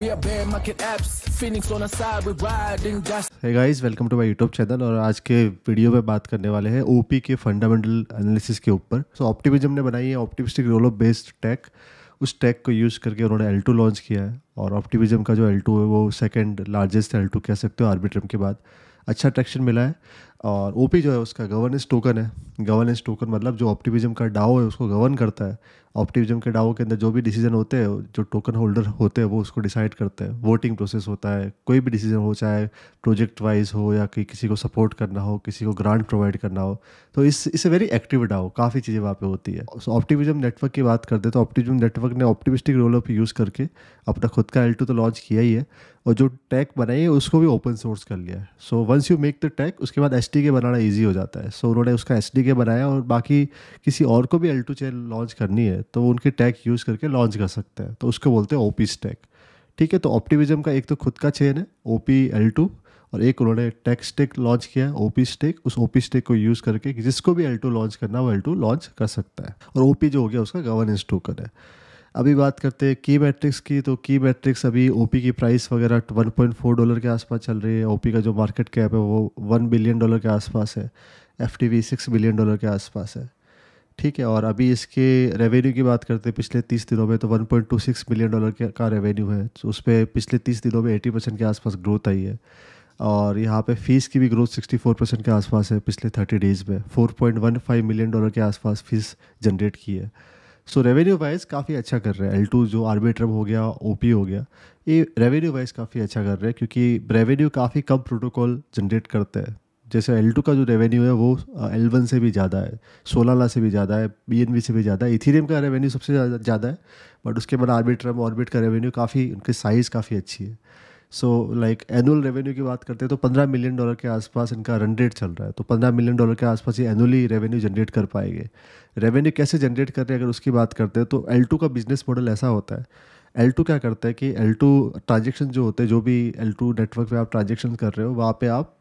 Hey guys, welcome to my YouTube channel. और आज के वीडियो में बात करने वाले हैं ओपी के फंडामेंटल एनालिसिस के ऊपर सो ऑप्टिविज्म ऑप्टिमिज्म ने बनाई है ऑप्टिमिस्टिक ऑफ बेस्ड टैक उस टैक को यूज़ करके उन्होंने एल टू लॉन्च किया है और ऑप्टिमिज्म का जो एल टू है वो सेकेंड लार्जेस्ट एल टू कह सकते हो आर्बिट्रम के बाद अच्छा ट्रैक्शन मिला है और ओ जो है उसका गवर्नेंस टोकन है गवर्नेंस टोकन मतलब जो ऑप्टिमिज्म का डाओ है उसको गवर्न करता है ऑप्टिविज्म के डाओ के अंदर जो भी डिसीजन होते हैं जो टोकन होल्डर होते हैं वो उसको डिसाइड करते हैं वोटिंग प्रोसेस होता है कोई भी डिसीजन हो चाहे प्रोजेक्ट वाइज हो या कि किसी को सपोर्ट करना हो किसी को ग्रांट प्रोवाइड करना हो तो इस इस वेरी एक्टिव डाओ काफ़ी चीज़ें वहाँ पे होती है ऑप्टिविज्म नेटवर्क की बात करते हैं तो ऑप्टिविज्म नेटवर्क ने ऑप्टिविस्टिक रोल ऑफ यूज़ करके अपना खुद का एल तो लॉन्च किया ही है और जो टैक बनाई है उसको भी ओपन सोर्स कर लिया है so once you make the tack उसके बाद एस के बनाना ईजी हो जाता है सो so, उन्होंने उसका एस बनाया और बाकी किसी और को भी एल चेन लॉन्च करनी है है तो वो उनके टैग यूज़ करके लॉन्च कर सकते हैं तो उसको बोलते हैं ओपी स्टैक ठीक है तो ऑप्टिविज्म का एक तो खुद का चेन है ओ पी एल टू और एक उन्होंने टैक स्टेक लॉन्च किया है ओपी स्टेक उस ओपी स्टेक को यूज़ करके जिसको भी एल टू लॉन्च करना वो एल टू लॉन्च कर सकता है और ओ पी जो हो गया उसका गवर्नेंस टोकन है अभी बात करते हैं की मैट्रिक्स की तो की मैट्रिक्स अभी ओ पी की प्राइस वगैरह वन पॉइंट फोर डॉलर के आसपास चल रही है ओ पी का जो मार्केट कैप है वो वन बिलियन डॉलर के आसपास है F T V six billion dollar के आसपास है ठीक है और अभी इसके रेवेन्यू की बात करते हैं पिछले तीस दिनों में तो 1.26 मिलियन डॉलर का रेवेन्यू है तो उस पर पिछले तीस दिनों में 80 परसेंट के आसपास ग्रोथ आई है और यहाँ पे फीस की भी ग्रोथ 64 परसेंट के आसपास है पिछले 30 डेज़ में 4.15 मिलियन डॉलर के आसपास फीस जनरेट की है सो रेवेन्यू वाइज काफ़ी अच्छा कर रहे हैं एल टू जो आर्बिट्रम हो गया ओ पी हो गया ये रेवेन्यू वाइज काफ़ी अच्छा कर रहे हैं क्योंकि रेवेन्यू काफ़ी कम प्रोटोकॉल जनरेट करते हैं जैसे एल टू का जो रेवेन्यू है वो एल वन से भी ज़्यादा है सोलाना से भी ज़्यादा है बी से भी ज़्यादा है इथीरियम का रेवेन्यू सबसे ज़्यादा है बट उसके बाद आर्बिट्रम ऑर्बिट का रेवेन्यू काफ़ी उनकी साइज़ काफ़ी अच्छी है सो लाइक एनुअल रेवेन्यू की बात करते हैं तो पंद्रह मिलियन डॉलर के आसपास इनका रन रेट चल रहा है तो पंद्रह मिलियन डॉलर के आसपास ये एनुअली रेवेन्यू जनरेट कर पाएंगे रेवेन्यू कैसे जनरेट कर रहे हैं अगर उसकी बात करते हैं तो एल टू का बिजनेस मॉडल ऐसा होता है एल टू क्या करता है कि एल टू ट्रांजेक्शन जो होते हैं जो भी एल टू नेटवर्क पर आप ट्रांजेक्शन कर रहे हो वहाँ पर आप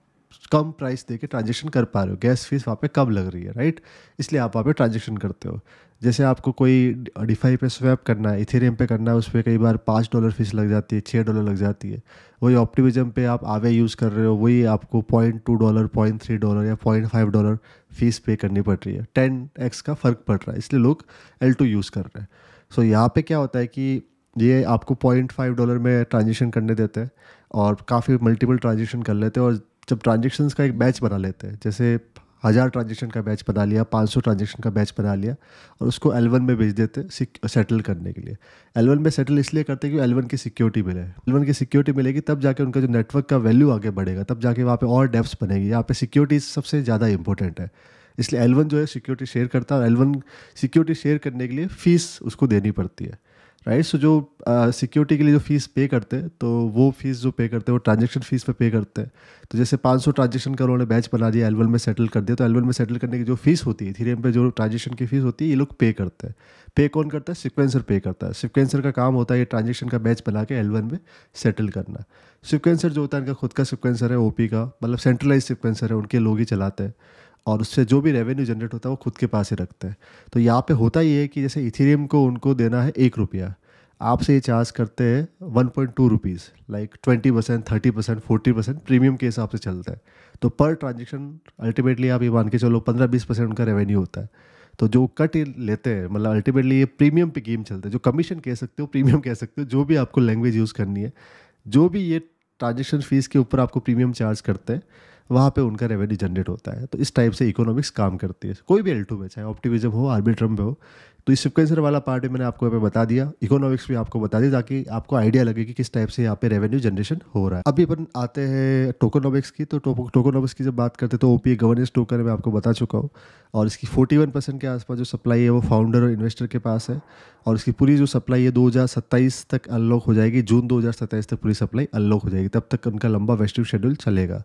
कम प्राइस दे के ट्रांजेक्शन कर पा रहे हो गैस फीस वहाँ पे कम लग रही है राइट इसलिए आप वहाँ पे ट्रांजेक्शन करते हो जैसे आपको कोई डिफाई पे स्वैप करना है इथेरियम पे करना है उस पर कई बार पाँच डॉलर फीस लग जाती है छः डॉलर लग जाती है वही ऑप्टिविज़म पे आप आवे यूज़ कर रहे हो वही आपको point two dollar point three dollar या point five dollar fees pay करनी पड़ रही है टेन एक्स का फ़र्क पड़ रहा है इसलिए लोग एल टू यूज़ कर रहे हैं सो so, यहाँ पर क्या होता है कि ये आपको पॉइंट फाइव डॉलर में ट्रांजेक्शन करने देते हैं और काफ़ी मल्टीपल ट्रांजेक्शन कर लेते हैं और जब ट्रांजेक्शन का एक बैच बना लेते हैं जैसे हज़ार ट्रांजेक्शन का बैच बना लिया पाँच सौ ट्रांजेक्शन का बैच बना लिया और उसको एलवन में भेज देते सेटल करने के लिए एलवन में सेटल इसलिए करते हैं क्योंकि एलवन की सिक्योरिटी मिले एलवन की सिक्योरिटी मिलेगी तब जाके उनका जो नेटवर्क का वैल्यू आगे बढ़ेगा तब जाके वहाँ पे और डेप्स बनेगी यहाँ पे सिक्योरिटी सबसे ज़्यादा इंपॉर्टेंट है इसलिए एलवन जो है सिक्योरिटी शेयर करता है और एलवन सिक्योरिटी शेयर करने के लिए फ़ीस उसको देनी पड़ती है राइट सो जो सिक्योरिटी uh, के लिए जो फीस पे करते हैं तो वो फीस जो पे करते हैं वो ट्रांजेक्शन फीस पे पे करते हैं तो जैसे 500 ट्रांजेक्शन का उन्होंने बैच बना दिया एलवन में सेटल कर दिया तो एलवन में सेटल करने की जो फीस होती है थीरियम पे जो ट्रांजेक्शन की फीस होती है ये लोग पे करते हैं पे कौन करता है सिक्वेंसर पे करता है सिक्वेंसर का काम होता है ये ट्रांजेक्शन का बैच बना के एलवन में सेटल करना सिक्वेंसर जो होता है इनका खुद का सिक्वेंसर है ओ का मतलब सेंट्रलाइज सिक्वेंसर है उनके लोग ही चलाते हैं और उससे जो भी रेवेन्यू जनरेट होता है वो खुद के पास ही रखते हैं तो यहाँ पे होता ये है कि जैसे इथेरियम को उनको देना है एक रुपया आपसे ये चार्ज करते हैं one point two rupees like twenty percent thirty percent forty percent premium के हिसाब से चलता है तो पर ट्रांजेक्शन अल्टीमेटली आप ये मान के चलो पंद्रह बीस परसेंट उनका रेवेन्यू होता है तो जो कट लेते हैं मतलब अल्टीमेटली ये प्रीमियम पे गेम चलता है जो कमीशन कह सकते हो प्रीमियम कह सकते हो जो भी आपको लैंग्वेज यूज़ करनी है जो भी ये ट्रांजेक्शन फ़ीस के ऊपर आपको प्रीमियम चार्ज करते हैं वहाँ पे उनका रेवेन्यू जनरेट होता है तो इस टाइप से इकोनॉमिक्स काम करती है कोई भी एल टू में चाहे ऑप्टिविज्म हो आर्बिट्रम ट्रम हो तो इस सिक्वेंसर वाला पार्ट भी मैंने आपको यहाँ पे बता दिया इकोनॉमिक्स भी आपको बता दिया ताकि आपको आइडिया लगे कि किस टाइप से यहाँ पे रेवेन्यू जनरेशन हो रहा है अभी अपन आते हैं टोकोनॉमिक्स की तो टोकोनॉमिक्स की जब बात करते हैं तो ओपीए गवर्नेंस टोकन मैं आपको बता चुका हूँ और इसकी वन परसेंट के आसपास जो सप्लाई है वो फाउंडर और इन्वेस्टर के पास है और इसकी पूरी जो सप्लाई है सत्ताईस तक अनलॉक हो जाएगी जून सत्ताईस तक पूरी सप्लाई अनलॉक हो जाएगी तब तक उनका लंबा वेस्टिव शेड्यूल चलेगा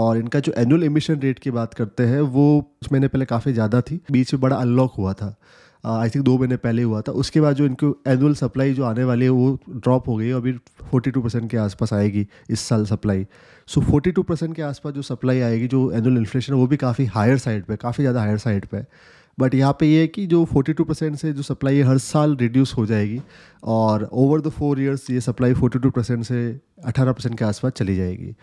और इनका जो एनुअल एमिशन रेट की बात करते हैं वो कुछ महीने पहले काफ़ी ज़्यादा थी बीच में बड़ा अनलॉक हुआ था आई uh, थिंक दो महीने पहले हुआ था उसके बाद जो इनको एनुअल सप्लाई जो आने वाली है वो ड्रॉप हो गई अभी अभी टू परसेंट के आसपास आएगी इस साल supply so forty two percent के आसपास जो सप्लाई आएगी जो एनुअल इन्फ्लेशन है वो भी काफ़ी हायर साइड पे काफ़ी ज़्यादा हायर साइड पे बट यहाँ पे ये है कि जो फोर्टी टू परसेंट से जो सप्लाई हर साल रिड्यूस हो जाएगी और ओवर द फोर ईयर्स ये सप्लाई फोर्टी टू परसेंट से अठारह परसेंट के आसपास चली जाएगी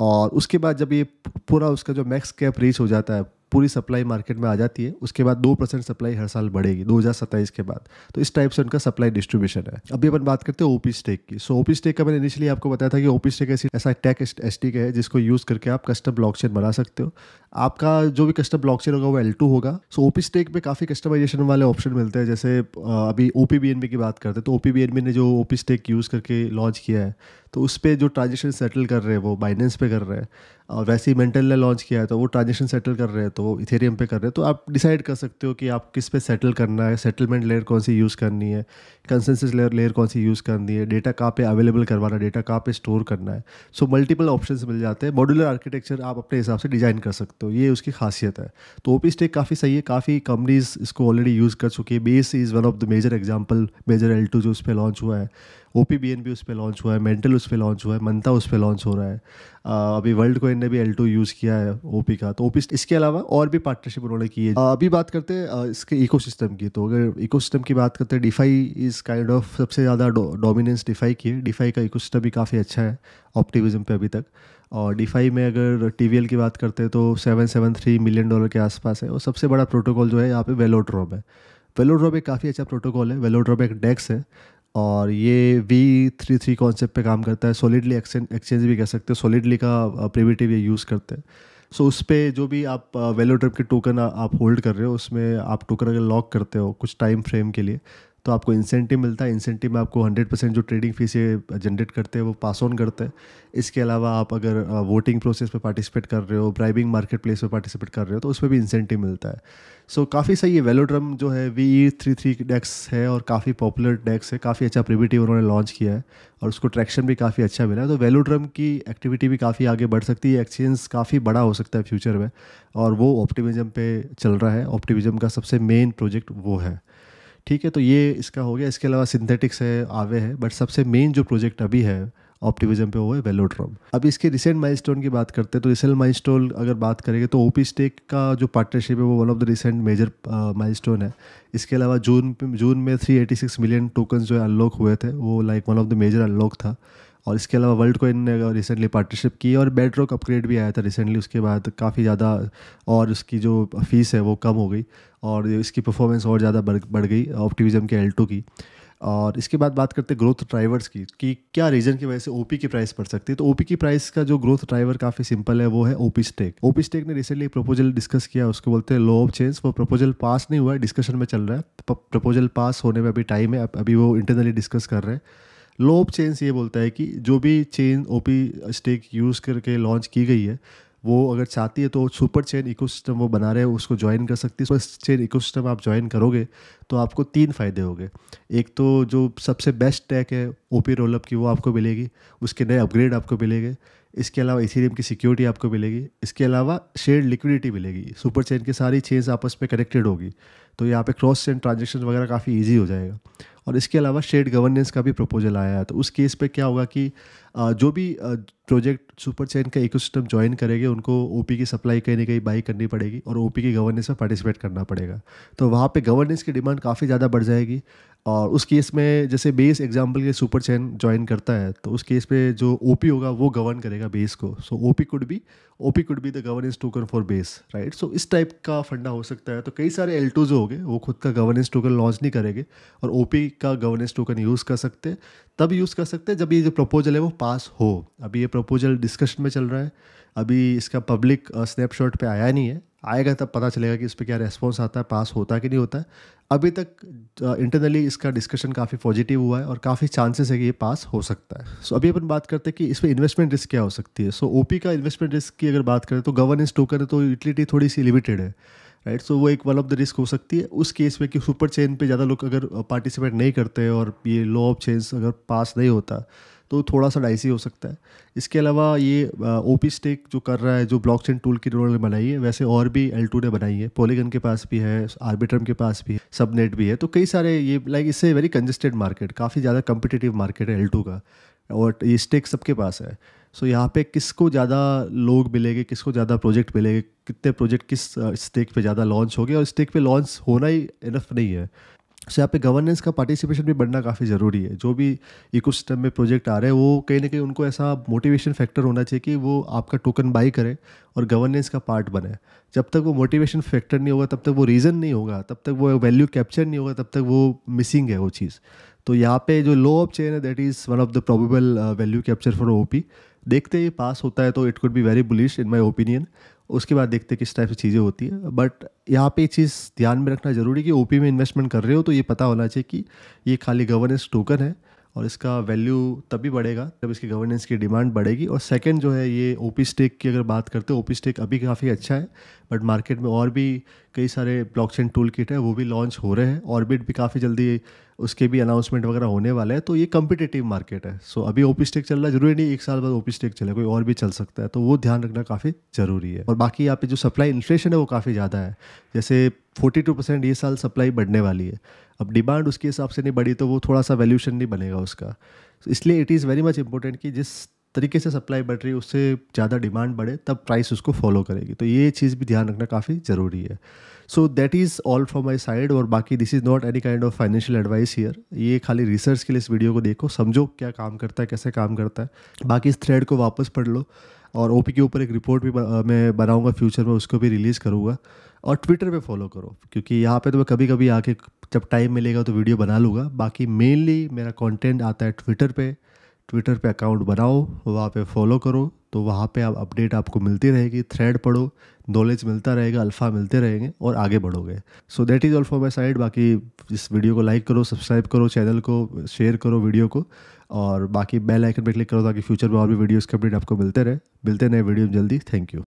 और उसके बाद जब ये पूरा उसका जो मैक्स कैप रीच हो जाता है पूरी सप्लाई मार्केट में आ जाती है उसके बाद दो परसेंट सप्लाई हर साल बढ़ेगी दो के बाद तो इस टाइप से उनका सप्लाई डिस्ट्रीब्यूशन है अभी अपन बात करते हैं ओपी स्टेक की सो ओपी स्टेक का मैंने इनिशियली आपको बताया था कि ओपी स्टेक ऐसी ऐसा टेक एस्टिक है जिसको यूज़ करके आप कस्टम ब्लॉक बना सकते हो आपका जो भी कस्टम ब्लॉक होगा वो एल होगा सो ओपी स्टेक में काफ़ी कस्टमाइजेशन वाले ऑप्शन मिलते हैं जैसे अभी ओपी की बात करते हैं तो ओपी ने जो ओपी स्टेक यूज़ करके लॉन्च किया है तो उस पर जो ट्रांजेक्शन सेटल कर रहे हैं वो बाइनेंस पे कर रहे हैं और वैसे ही मेंटल ने लॉन्च किया है तो वो ट्रांजेक्शन सेटल कर रहे हैं तो तो इथेरियम पे कर रहे हो तो आप डिसाइड कर सकते हो कि आप किस पे सेटल करना है सेटलमेंट लेयर कौन सी यूज़ करनी है कंसेंसस लेयर लेयर कौन सी यूज़ करनी है डेटा कहाँ पे अवेलेबल करवाना है डेटा कहाँ पे स्टोर करना है सो मल्टीपल ऑप्शन मिल जाते हैं मॉड्यूलर आर्किटेक्चर आप अपने हिसाब से डिज़ाइन कर सकते हो ये उसकी खासियत है तो ओपी स्टेक काफ़ी सही है काफ़ी कंपनीज इसको ऑलरेडी यूज़ कर चुकी है base is one of the major example major L जो उस पर लॉन्च हुआ है ओ पी बी एन भी उस पर लॉन्च हुआ है मेंटल उस पर लॉन्च हुआ है मंता उस पर लॉन्च हो रहा है अभी वर्ल्ड कोइन ने भी एल टू यूज़ किया है ओ पी का तो ओ पी इसके अलावा और भी पार्टनरशिप उन्होंने की है अभी बात करते हैं इसके इको सिस्टम की तो अगर इको सिस्टम की बात करते हैं डिफाई इज़ काइंड ऑफ सबसे ज़्यादा डोमिनेंस डिफाई की है डिफाई का इको सिस्टम भी काफ़ी अच्छा है ऑप्टिविज्म पे अभी तक और डिफाई में अगर टी वी एल की बात करते हैं तो seven seven three million dollar के आसपास है और सबसे बड़ा प्रोटोकॉल जो है यहाँ पे वेलोड्रॉप है वेलोड्रॉप एक काफ़ी अच्छा प्रोटोकॉल है वेलोड्रॉप एक डेक्स है और ये वी थ्री थ्री कॉन्सेप्ट काम करता है सॉलिडली एक्सचेंज भी कह सकते हो सॉलिडली का प्रिवेटिव ये यूज़ करते हैं सो so, उस पर जो भी आप वेलो ट्रिप के टोकन आप होल्ड कर रहे हो उसमें आप टोकन अगर लॉक करते हो कुछ टाइम फ्रेम के लिए तो आपको इंसेंटिव मिलता है इंसेंटिव में आपको 100 परसेंट जो ट्रेडिंग फीस ये जनरेट करते हैं वो पास ऑन करते हैं इसके अलावा आप अगर वोटिंग प्रोसेस पे पार्टिसिपेट कर रहे हो ब्राइबिंग मार्केट प्लेस पर पार्टिसिपेट कर रहे हो तो उसमें भी इंसेंटिव मिलता है सो so, काफ़ी सही है वेलोड्रम जो है V E three three dex है और काफ़ी पॉपुलर डेक्स है काफ़ी अच्छा प्रिविटिव उन्होंने लॉन्च किया है और उसको ट्रैक्शन भी काफ़ी अच्छा मिला है तो वेलोड्रम की एक्टिविटी भी काफ़ी आगे बढ़ सकती है एक्सचेंज काफ़ी बड़ा हो सकता है फ्यूचर में और वो ऑप्टिविज़म पे चल रहा है ऑप्टिमिज़म का सबसे मेन प्रोजेक्ट वो है ठीक है तो ये इसका हो गया इसके अलावा सिंथेटिक्स है आवे है बट सबसे मेन जो प्रोजेक्ट अभी है ऑप्टिविज्म पे वो है वेलोड्रम अब इसके रिसेंट माइलस्टोन की बात करते हैं तो रिसेंट माइलस्टोन अगर बात करेंगे तो ओपी स्टेक का जो पार्टनरशिप है वो one of the recent major milestone है इसके अलावा जून जून में 386 मिलियन टोकन जो है अनलॉक हुए थे वो like one of the major unlock था और इसके अलावा वर्ल्ड कोइन ने रिसेंटली पार्टनरशिप की और बेड रॉक अपग्रेड भी आया था रिसेंटली उसके बाद काफ़ी ज़्यादा और उसकी जो फ़ीस है वो कम हो गई और इसकी परफॉर्मेंस और ज़्यादा बढ़ बढ़ गई ऑप्टिविज़म के एल की और इसके बाद बात करते हैं ग्रोथ ड्राइवर्स की कि क्या रीजन की वजह से ओपी की प्राइस पड़ सकती है तो ओपी की प्राइस का जो ग्रोथ ड्राइवर काफ़ी सिंपल है वो है ओपी स्टेक ओपी स्टेक ने रिसेंटली प्रपोजल डिस्कस किया उसको बोलते हैं लो ऑफ चेंज वो प्रपोजल पास नहीं हुआ है डिस्कशन में चल रहा है प्रपोजल पास होने में अभी टाइम है अभी वो इंटरनली डिस्कस कर रहे हैं लोप चेंज ये बोलता है कि जो भी चेन ओपी स्टेक यूज़ करके लॉन्च की गई है वो अगर चाहती है तो सुपर चेन इकोसिस्टम वो बना रहे हैं उसको ज्वाइन कर सकती है सुपर चेन इकोसिस्टम आप ज्वाइन करोगे तो आपको तीन फ़ायदे होंगे एक तो जो सबसे बेस्ट टैक है ओपी रोलअप की वो आपको मिलेगी उसके नए अपग्रेड आपको मिलेंगे इसके अलावा इथेरियम की सिक्योरिटी आपको मिलेगी इसके अलावा शेयर लिक्विडिटी मिलेगी सुपर चेन की सारी चेन्स आपस में कनेक्टेड होगी तो यहाँ पे क्रॉस चेन ट्रांजेक्शन वगैरह काफ़ी ईजी हो जाएगा और इसके अलावा शेड गवर्नेंस का भी प्रपोजल आया है तो उस केस पे क्या होगा कि जो भी प्रोजेक्ट सुपर चैन का सिस्टम ज्वाइन करेंगे उनको पी की सप्लाई कहीं ना कहीं बाई करनी पड़ेगी और पी की गवर्नेंस में पार्टिसिपेट करना पड़ेगा तो वहाँ पर गवर्नेंस की डिमांड काफ़ी ज़्यादा बढ़ जाएगी और उस केस में जैसे बेस एग्जाम्पल के सुपर चैन ज्वाइन करता है तो उस केस पे जो ओ होगा वो गवर्न करेगा बेस को so O P could be O P could be the governance token for base right so इस टाइप का फंडा हो सकता है तो कई सारे एल्टोज हो गए वो खुद का गवर्नेंस टोकन लॉन्च नहीं करेंगे और ओ पी का गवर्नेंस टोकन यूज़ कर सकते हैं तब यूज़ कर सकते हैं जब ये जो प्रपोजल है वो पास हो अभी ये प्रपोजल डिस्कशन में चल रहा है अभी इसका पब्लिक स्नैपशॉट पे आया नहीं है आएगा तब पता चलेगा कि इस पर क्या रेस्पॉन्स आता है पास होता है कि नहीं होता है अभी तक इंटरनली इसका डिस्कशन काफ़ी पॉजिटिव हुआ है और काफ़ी चांसेस है कि ये पास हो सकता है सो so, अभी अपन बात करते हैं कि इसमें इन्वेस्टमेंट रिस्क क्या हो सकती है सो so, ओपी का इन्वेस्टमेंट रिस्क की अगर बात करें तो गवर्नेंस टोकन तो यूटिलिटी थोड़ी सी लिमिटेड है राइट सो वो एक वन ऑफ द रिस्क हो सकती है उस केस में कि सुपर चेन पे ज़्यादा लोग अगर पार्टिसिपेट uh, नहीं करते और ये लॉ ऑफ चेंज अगर पास नहीं होता तो थोड़ा सा डाइसी हो सकता है इसके अलावा ये ओ पी स्टेक जो कर रहा है जो ब्लॉक चेन टूल की उन्होंने बनाई है वैसे और भी एल टू ने बनाई है पोलीगन के पास भी है आर्बिट्रम के पास भी है सबनेट भी है तो कई सारे ये लाइक इससे वेरी कंजेस्टेड मार्केट काफ़ी ज़्यादा कंपिटेटिव मार्केट है एल टू का और ये स्टेक सबके पास है सो यहाँ पे किसको ज़्यादा लोग मिलेंगे किसको ज़्यादा प्रोजेक्ट मिलेंगे कितने प्रोजेक्ट किस स्टेक पे ज़्यादा लॉन्च हो गए और स्टेक पे लॉन्च होना ही इनफ नहीं है सो यहाँ पे गवर्नेंस का पार्टिसिपेशन भी बढ़ना काफ़ी ज़रूरी है जो भी इको में प्रोजेक्ट आ रहे हैं वो कहीं ना कहीं उनको ऐसा मोटिवेशन फैक्टर होना चाहिए कि वो आपका टोकन बाई करें और गवर्नेंस का पार्ट बने जब तक वो मोटिवेशन फैक्टर नहीं होगा तब तक वो रीज़न नहीं होगा तब तक वो वैल्यू कैप्चर नहीं होगा तब तक वो मिसिंग है वो चीज़ तो यहाँ पे जो लो ऑफ चेन है that is one of the probable value capture for O P देखते ये पास होता है तो it could be very bullish in my opinion उसके बाद देखते किस टाइप से चीज़ें होती है बट यहाँ पे चीज़ ध्यान में रखना जरूरी कि ओ में इन्वेस्टमेंट कर रहे हो तो ये पता होना चाहिए कि ये खाली गवर्नेंस टोकन है और इसका वैल्यू तभी बढ़ेगा जब इसकी गवर्नेंस की डिमांड बढ़ेगी और सेकंड जो है ये पी स्टेक की अगर बात करते हो पी स्टेक अभी काफ़ी अच्छा है बट मार्केट में और भी कई सारे ब्लॉकचेन टूल किट है वो भी लॉन्च हो रहे हैं ऑर्बिट भी काफ़ी जल्दी उसके भी अनाउंसमेंट वगैरह होने वाले हैं तो ये कम्पिटेटिव मार्केट है सो अभी ओपी स्टेक चल रहा है जरूरी नहीं एक साल बाद ओपी स्टेक चले कोई और भी चल सकता है तो वो ध्यान रखना काफ़ी ज़रूरी है और बाकी यहाँ पे जो सप्लाई इन्फ्लेशन है वो काफ़ी ज़्यादा है जैसे फोर्टी टू परसेंट ये साल सप्लाई बढ़ने वाली है अब डिमांड उसके हिसाब से नहीं बढ़ी तो वो थोड़ा सा वैल्यूशन नहीं बनेगा उसका इसलिए it is very much important कि जिस तरीके से सप्लाई बढ़ रही है उससे ज़्यादा डिमांड बढ़े तब प्राइस उसको फॉलो करेगी तो ये चीज़ भी ध्यान रखना काफ़ी ज़रूरी है so that is all from my side और बाकी this is not any kind of financial advice here ये खाली रिसर्च के लिए इस वीडियो को देखो समझो क्या काम करता है कैसे काम करता है बाकी इस थ्रेड को वापस पढ़ लो और ओ के ऊपर एक रिपोर्ट भी मैं बनाऊंगा फ्यूचर में उसको भी रिलीज़ करूँगा और ट्विटर पे फॉलो करो क्योंकि यहाँ पे तो मैं कभी कभी आके जब टाइम मिलेगा तो वीडियो बना लूँगा बाकी मेनली मेरा कंटेंट आता है ट्विटर पे ट्विटर पे अकाउंट बनाओ वहाँ पे फॉलो करो तो वहाँ पे आप अपडेट आपको मिलती रहेगी थ्रेड पढ़ो नॉलेज मिलता रहेगा अल्फ़ा मिलते रहेंगे और आगे बढ़ोगे so that is all for my side बाकी इस वीडियो को लाइक करो सब्सक्राइब करो चैनल को शेयर करो वीडियो को और बाकी बेल आइकन पे क्लिक करो ताकि फ्यूचर में और भी वीडियोज़ के अपडेट आपको मिलते रहे मिलते नए वीडियो जल्दी थैंक यू